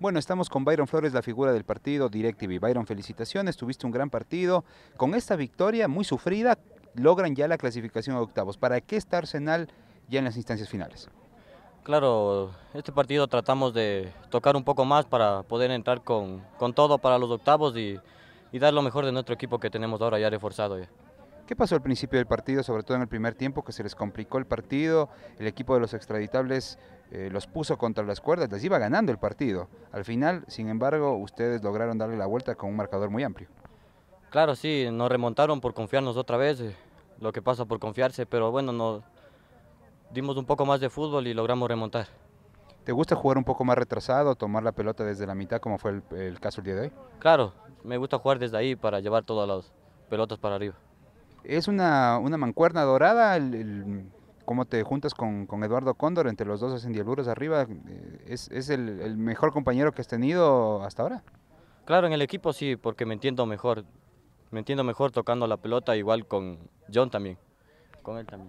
Bueno, estamos con Byron Flores, la figura del partido DirecTV. Byron, felicitaciones, tuviste un gran partido. Con esta victoria muy sufrida, logran ya la clasificación a octavos. ¿Para qué está Arsenal ya en las instancias finales? Claro, este partido tratamos de tocar un poco más para poder entrar con, todo para los octavos y, y, dar lo mejor de nuestro equipo que tenemos ahora ya reforzado. Ya. ¿Qué pasó al principio del partido, sobre todo en el primer tiempo, que se les complicó el partido? El equipo de los extraditables eh, los puso contra las cuerdas, les iba ganando el partido. Al final, sin embargo, ustedes lograron darle la vuelta con un marcador muy amplio. Claro, sí, nos remontaron por confiarnos otra vez, eh, lo que pasa por confiarse, pero bueno, dimos un poco más de fútbol y logramos remontar. ¿Te gusta jugar un poco más retrasado, tomar la pelota desde la mitad, como fue el caso el día de hoy? Claro, me gusta jugar desde ahí para llevar todas las pelotas para arriba. Es una, una mancuerna dorada, el, cómo te juntas con, con, Eduardo Cóndor, entre los dos hacen arriba, eh, es, es el, mejor compañero que has tenido hasta ahora. Claro, en el equipo sí, porque me entiendo mejor, me entiendo mejor tocando la pelota, igual con John también,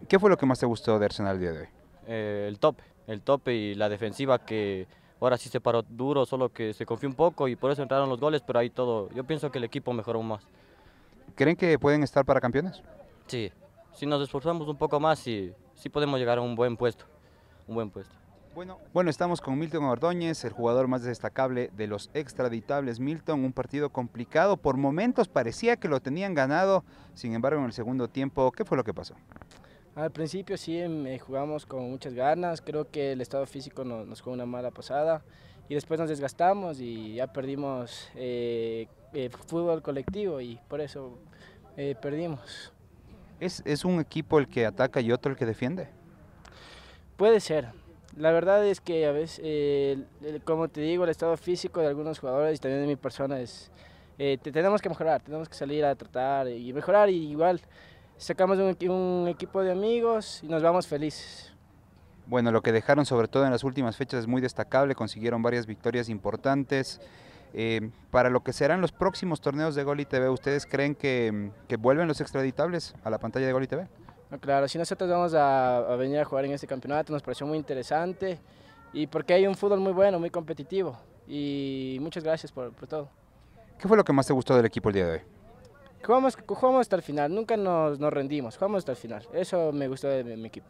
¿Qué fue lo que más te gustó de Arsenal el día de hoy? Eh, el tope, el tope y la defensiva que ahora sí se paró duro, solo que se confió un poco y por eso entraron los goles, pero ahí todo, yo pienso que el equipo mejoró más. ¿Creen que pueden estar para campeones? Sí, si nos esforzamos un poco más, sí, sí podemos llegar a un buen puesto. Un buen puesto. Bueno, bueno, estamos con Milton Ordóñez, el jugador más destacable de los extraditables. Milton, un partido complicado. Por momentos parecía que lo tenían ganado, sin embargo, en el segundo tiempo, ¿qué fue lo que pasó? Al principio sí em, eh, jugamos con muchas ganas. Creo que el estado físico nos fue una mala pasada y después nos desgastamos y ya perdimos eh, eh, fútbol colectivo y por eso eh, perdimos. ¿Es, un equipo el que ataca y otro el que defiende? Puede ser. La verdad es que a veces, como te digo, el estado físico de algunos jugadores y también de mi persona es... tenemos que mejorar, tenemos que salir a tratar y mejorar y igual sacamos un equipo de amigos y nos vamos felices bueno, lo que dejaron sobre todo en las últimas fechas es muy destacable, consiguieron varias victorias importantes. Em, para lo que serán los próximos torneos de Gol y TV, ¿ustedes creen que, vuelven los extraditables a la pantalla de Gol y TV? claro, si nosotros vamos a, venir a jugar en este campeonato, nos pareció muy interesante y porque hay un fútbol muy bueno, muy competitivo. Y muchas gracias por, todo. ¿Qué fue lo que más te gustó del equipo el día de hoy? Jugamos, hasta el final, nunca nos, rendimos, jugamos hasta el final. Eso me gustó de mi equipo.